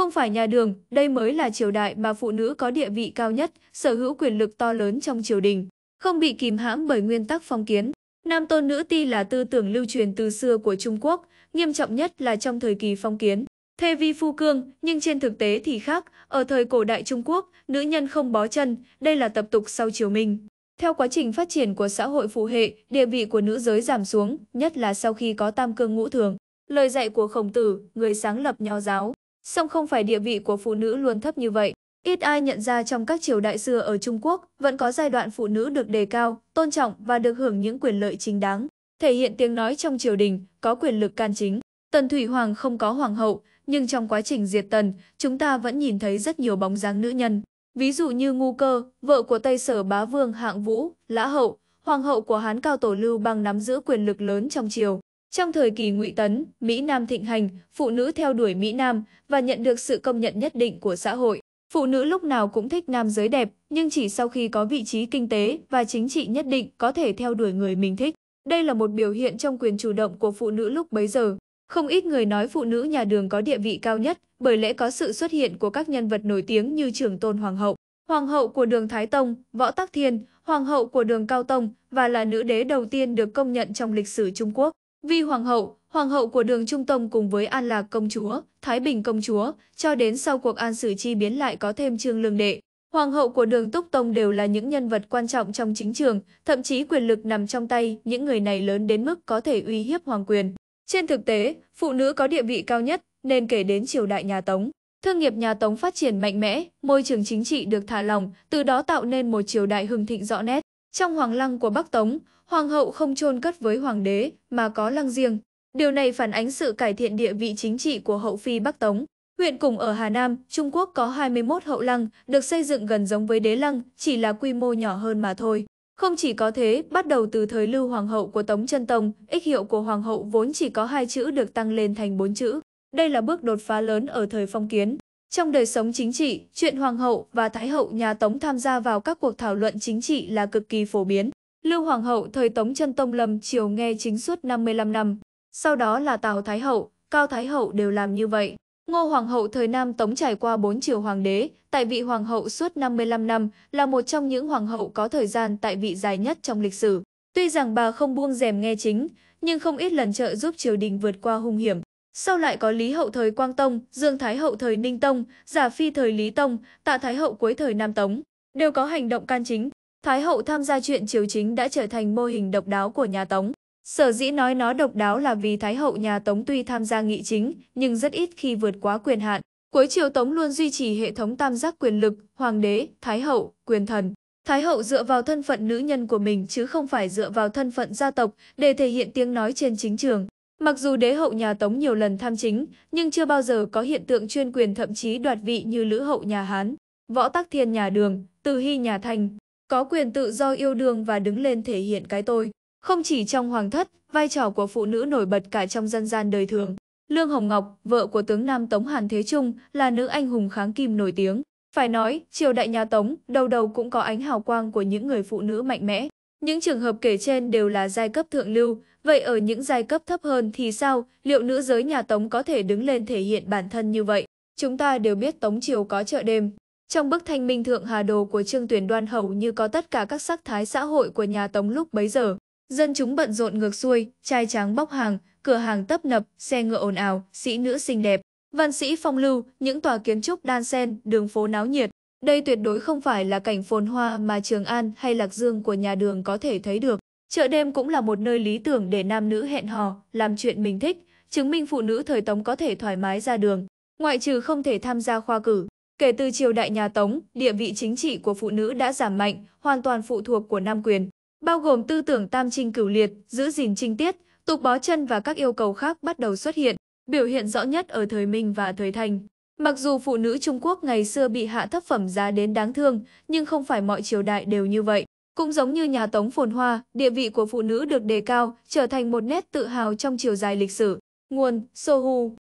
Không phải nhà đường, đây mới là triều đại mà phụ nữ có địa vị cao nhất, sở hữu quyền lực to lớn trong triều đình, không bị kìm hãm bởi nguyên tắc phong kiến. Nam tôn nữ ti là tư tưởng lưu truyền từ xưa của Trung Quốc, nghiêm trọng nhất là trong thời kỳ phong kiến. Thê vi phu cương, nhưng trên thực tế thì khác, ở thời cổ đại Trung Quốc, nữ nhân không bó chân, đây là tập tục sau triều Minh. Theo quá trình phát triển của xã hội phụ hệ, địa vị của nữ giới giảm xuống, nhất là sau khi có tam cương ngũ thường. Lời dạy của khổng tử, người sáng lập nho giáo. Song không phải địa vị của phụ nữ luôn thấp như vậy. Ít ai nhận ra trong các triều đại xưa ở Trung Quốc vẫn có giai đoạn phụ nữ được đề cao, tôn trọng và được hưởng những quyền lợi chính đáng. Thể hiện tiếng nói trong triều đình, có quyền lực can chính. Tần Thủy Hoàng không có hoàng hậu, nhưng trong quá trình diệt tần, chúng ta vẫn nhìn thấy rất nhiều bóng dáng nữ nhân. Ví dụ như Ngu Cơ, vợ của Tây Sở Bá Vương Hạng Vũ, Lã Hậu, hoàng hậu của Hán Cao Tổ Lưu Bang nắm giữ quyền lực lớn trong triều. Trong thời kỳ ngụy tấn, Mỹ Nam thịnh hành, phụ nữ theo đuổi Mỹ Nam và nhận được sự công nhận nhất định của xã hội. Phụ nữ lúc nào cũng thích nam giới đẹp, nhưng chỉ sau khi có vị trí kinh tế và chính trị nhất định có thể theo đuổi người mình thích. Đây là một biểu hiện trong quyền chủ động của phụ nữ lúc bấy giờ. Không ít người nói phụ nữ nhà đường có địa vị cao nhất bởi lẽ có sự xuất hiện của các nhân vật nổi tiếng như Trường Tôn Hoàng hậu, Hoàng hậu của đường Thái Tông, Võ Tắc Thiên, Hoàng hậu của đường Cao Tông và là nữ đế đầu tiên được công nhận trong lịch sử Trung Quốc. Vi Hoàng hậu, Hoàng hậu của đường Trung Tông cùng với An Lạc công chúa, Thái Bình công chúa, cho đến sau cuộc An Sử Chi biến lại có thêm Trương Lương Đệ. Hoàng hậu của đường Túc Tông đều là những nhân vật quan trọng trong chính trường, thậm chí quyền lực nằm trong tay những người này lớn đến mức có thể uy hiếp hoàng quyền. Trên thực tế, phụ nữ có địa vị cao nhất nên kể đến triều đại nhà Tống. Thương nghiệp nhà Tống phát triển mạnh mẽ, môi trường chính trị được thả lỏng, từ đó tạo nên một triều đại hưng thịnh rõ nét. Trong hoàng lăng của Bắc Tống, hoàng hậu không chôn cất với hoàng đế mà có lăng riêng. Điều này phản ánh sự cải thiện địa vị chính trị của hậu phi Bắc Tống. Huyện Cùng ở Hà Nam, Trung Quốc có 21 hậu lăng, được xây dựng gần giống với đế lăng, chỉ là quy mô nhỏ hơn mà thôi. Không chỉ có thế, bắt đầu từ thời lưu hoàng hậu của Tống Chân Tông, ích hiệu của hoàng hậu vốn chỉ có hai chữ được tăng lên thành bốn chữ. Đây là bước đột phá lớn ở thời phong kiến. Trong đời sống chính trị, chuyện Hoàng hậu và Thái hậu nhà Tống tham gia vào các cuộc thảo luận chính trị là cực kỳ phổ biến. Lưu Hoàng hậu thời Tống chân Tông Lâm triều nghe chính suốt 55 năm, sau đó là Tào Thái hậu, Cao Thái hậu đều làm như vậy. Ngô Hoàng hậu thời Nam Tống trải qua 4 triều hoàng đế, tại vị hoàng hậu suốt 55 năm là một trong những hoàng hậu có thời gian tại vị dài nhất trong lịch sử. Tuy rằng bà không buông rèm nghe chính, nhưng không ít lần trợ giúp triều đình vượt qua hung hiểm. Sau lại có Lý Hậu thời Quang Tông, Dương Thái Hậu thời Ninh Tông, Giả Phi thời Lý Tông, Tạ Thái Hậu cuối thời Nam Tống, đều có hành động can chính. Thái Hậu tham gia chuyện triều chính đã trở thành mô hình độc đáo của nhà Tống. Sở dĩ nói nó độc đáo là vì Thái Hậu nhà Tống tuy tham gia nghị chính, nhưng rất ít khi vượt quá quyền hạn. Cuối triều Tống luôn duy trì hệ thống tam giác quyền lực, hoàng đế, thái hậu, quyền thần. Thái hậu dựa vào thân phận nữ nhân của mình chứ không phải dựa vào thân phận gia tộc để thể hiện tiếng nói trên chính trường. Mặc dù đế hậu nhà Tống nhiều lần tham chính, nhưng chưa bao giờ có hiện tượng chuyên quyền thậm chí đoạt vị như Lữ hậu nhà Hán, Võ Tắc Thiên nhà Đường, Từ Hy nhà Thanh, có quyền tự do yêu đương và đứng lên thể hiện cái tôi. Không chỉ trong hoàng thất, vai trò của phụ nữ nổi bật cả trong dân gian đời thường. Lương Hồng Ngọc, vợ của tướng Nam Tống Hàn Thế Trung, là nữ anh hùng kháng kim nổi tiếng. Phải nói, triều đại nhà Tống, đầu đầu cũng có ánh hào quang của những người phụ nữ mạnh mẽ. Những trường hợp kể trên đều là giai cấp thượng lưu, vậy ở những giai cấp thấp hơn thì sao, liệu nữ giới nhà Tống có thể đứng lên thể hiện bản thân như vậy? Chúng ta đều biết Tống Triều có chợ đêm. Trong bức thanh minh thượng hà đồ của Trương Tuyển đoan hầu như có tất cả các sắc thái xã hội của nhà Tống lúc bấy giờ. Dân chúng bận rộn ngược xuôi, trai tráng bóc hàng, cửa hàng tấp nập, xe ngựa ồn ào, sĩ nữ xinh đẹp. Văn sĩ phong lưu, những tòa kiến trúc đan sen, đường phố náo nhiệt, đây tuyệt đối không phải là cảnh phồn hoa mà Trường An hay Lạc Dương của nhà đường có thể thấy được. Chợ đêm cũng là một nơi lý tưởng để nam nữ hẹn hò, làm chuyện mình thích, chứng minh phụ nữ thời Tống có thể thoải mái ra đường, ngoại trừ không thể tham gia khoa cử. Kể từ triều đại nhà Tống, địa vị chính trị của phụ nữ đã giảm mạnh, hoàn toàn phụ thuộc của nam quyền, bao gồm tư tưởng tam trinh cửu liệt, giữ gìn trinh tiết, tục bó chân và các yêu cầu khác bắt đầu xuất hiện, biểu hiện rõ nhất ở thời Minh và thời Thanh. Mặc dù phụ nữ Trung Quốc ngày xưa bị hạ thấp phẩm giá đến đáng thương, nhưng không phải mọi triều đại đều như vậy. Cũng giống như nhà Tống phồn hoa, địa vị của phụ nữ được đề cao, trở thành một nét tự hào trong chiều dài lịch sử. Nguồn Sohu